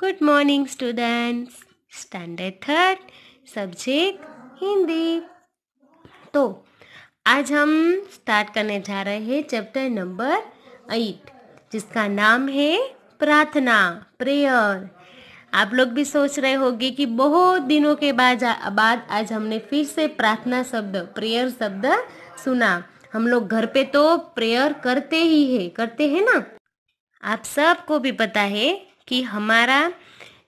good morning students standard third subject Hindi तो आज हम स्टार्ट करने जा रहे हैं चैप्टर नंबर एट जिसका नाम है प्रार्थना प्रेयर आप लोग भी सोच रहे होंगे कि बहुत दिनों के बाद बाद आज हमने फिर से प्रार्थना शब्द प्रेयर शब्द सुना हम लोग घर पे तो प्रेयर करते ही है करते हैं ना आप सबको भी पता है कि हमारा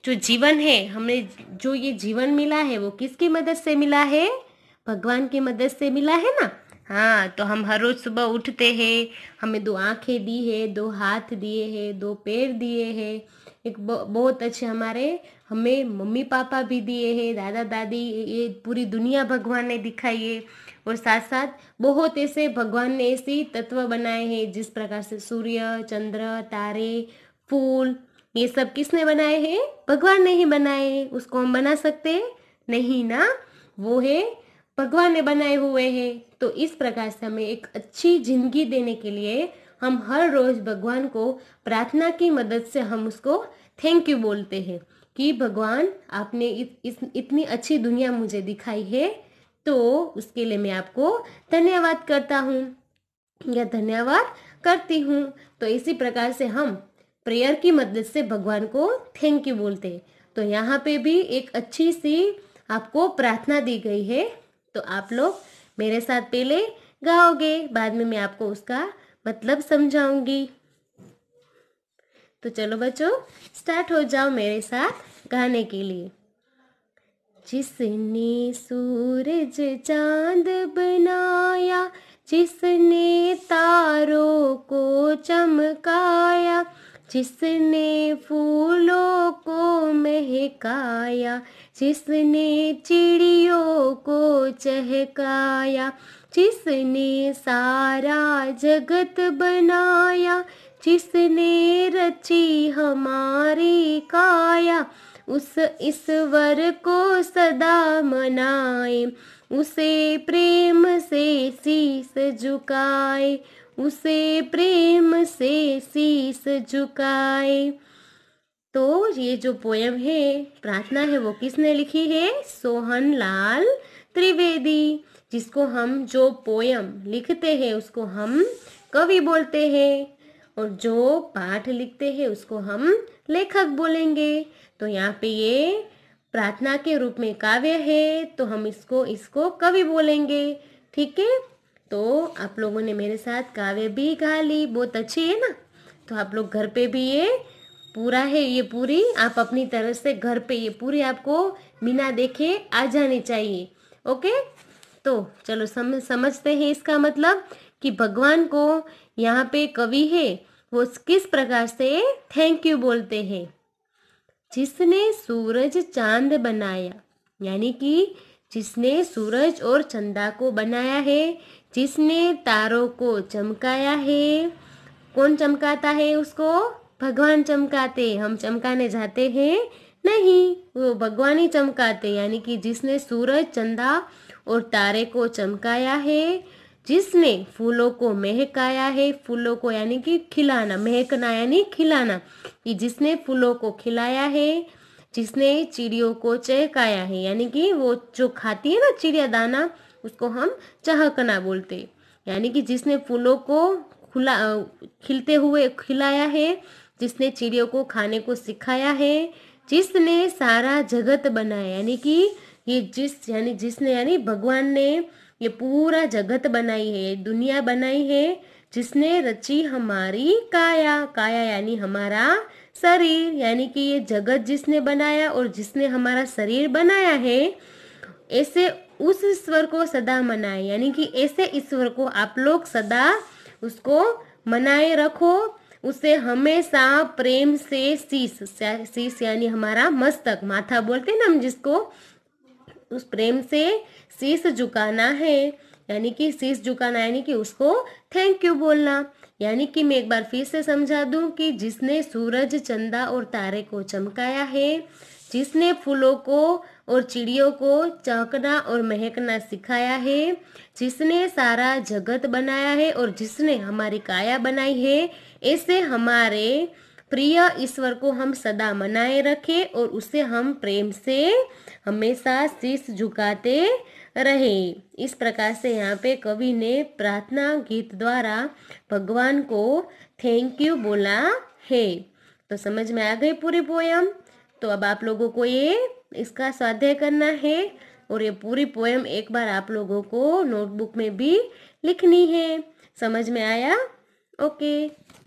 जो जीवन है हमें जो ये जीवन मिला है वो किसकी मदद से मिला है भगवान की मदद से मिला है ना हाँ तो हम हर रोज सुबह उठते हैं हमें दो आंखें दी है दो हाथ दिए हैं दो पैर दिए हैं एक बहुत अच्छे हमारे हमें मम्मी पापा भी दिए हैं दादा दादी ये पूरी दुनिया भगवान ने दिखाई है और साथ साथ बहुत ऐसे भगवान ने ऐसे तत्व बनाए हैं जिस प्रकार से सूर्य चंद्र तारे फूल ये सब किसने बनाए हैं भगवान ने ही बनाए उसको हम बना सकते नहीं ना वो है भगवान ने बनाए हुए हैं तो इस प्रकार से हमें एक अच्छी जिंदगी देने के लिए हम हर रोज भगवान को प्रार्थना की मदद से हम उसको थैंक यू बोलते हैं कि भगवान आपने इत, इत, इतनी अच्छी दुनिया मुझे दिखाई है तो उसके लिए मैं आपको धन्यवाद करता हूँ या धन्यवाद करती हूँ तो इसी प्रकार से हम प्रेयर की मदद से भगवान को थैंक यू बोलते हैं तो यहाँ पे भी एक अच्छी सी आपको प्रार्थना दी गई है तो आप लोग मेरे साथ पहले गाओगे बाद में मैं आपको उसका मतलब समझाऊंगी तो चलो बच्चों स्टार्ट हो जाओ मेरे साथ गाने के लिए जिसने सूरज चांद बनाया जिसने तारों को चमकाया जिसने फूलों को महकाया जिसने चिड़ियों को चहकाया जिसने सारा जगत बनाया जिसने रची हमारी काया उस ईश्वर को सदा मनाए उसे प्रेम से शीस झुकाए उसे प्रेम से शीस झुकाए तो ये जो पोयम है प्रार्थना है वो किसने लिखी है सोहन लाल त्रिवेदी जिसको हम जो पोयम लिखते हैं उसको हम कवि बोलते हैं और जो पाठ लिखते हैं उसको हम लेखक बोलेंगे तो यहाँ पे ये प्रार्थना के रूप में काव्य है तो हम इसको इसको कवि बोलेंगे ठीक है तो आप लोगों ने मेरे साथ काव्य भी गा ली बहुत अच्छी है ना तो आप लोग घर पे भी ये पूरा है ये पूरी आप अपनी तरह से घर पे ये पूरी आपको बिना देखे आ जानी चाहिए ओके तो चलो सम, समझते हैं इसका मतलब कि भगवान को यहाँ पे कवि है वो किस प्रकार से थैंक यू बोलते हैं जिसने सूरज चांद बनाया यानी कि जिसने सूरज और चंदा को बनाया है जिसने तारों को चमकाया है कौन चमकाता है उसको भगवान चमकाते हम चमकाने जाते हैं नहीं वो भगवान ही चमकाते यानी कि जिसने सूरज चंदा और तारे को चमकाया है जिसने फूलों को महकाया है फूलों को यानी कि खिलाना महकना यानी खिलाना कि जिसने फूलों को खिलाया है जिसने चिड़ियों को चहकाया है यानी कि वो जो खाती है ना चिड़िया दाना उसको हम चहकना बोलते यानी कि जिसने फूलों को खुला खिलते हुए खिलाया है जिसने चिड़ियों को खाने को सिखाया है जिसने सारा जगत बनाया यानी कि ये जिस यानी जिसने यानी भगवान ने ये पूरा जगत बनाई है दुनिया बनाई है जिसने रची हमारी काया काया यानी हमारा शरीर यानी कि ये जगत जिसने बनाया और जिसने हमारा शरीर बनाया है ऐसे उस ईश्वर को सदा मनाए यानी कि ऐसे ईश्वर को आप लोग सदा उसको मनाए रखो उसे हमेशा प्रेम से शीश शीश यानी हमारा मस्तक माथा बोलते हैं ना हम जिसको उस प्रेम से शीश झुकाना है यानी कि शीश झुकाना यानी कि उसको थैंक यू बोलना यानी कि मैं एक बार फिर से समझा दूं कि जिसने सूरज चंदा और तारे को चमकाया है जिसने फूलों को और चिड़ियों को चहकना और महकना सिखाया है जिसने सारा जगत बनाया है और जिसने हमारी काया बनाई है ऐसे हमारे प्रिय ईश्वर को हम सदा मनाए रखें और उसे हम प्रेम से हमेशा शीश झुकाते रहे इस प्रकार से यहाँ पे कवि ने प्रार्थना गीत द्वारा भगवान को थैंक यू बोला है तो समझ में आ गई पूरी पोयम तो अब आप लोगों को ये इसका स्वाध्याय करना है और ये पूरी पोयम एक बार आप लोगों को नोटबुक में भी लिखनी है समझ में आया ओके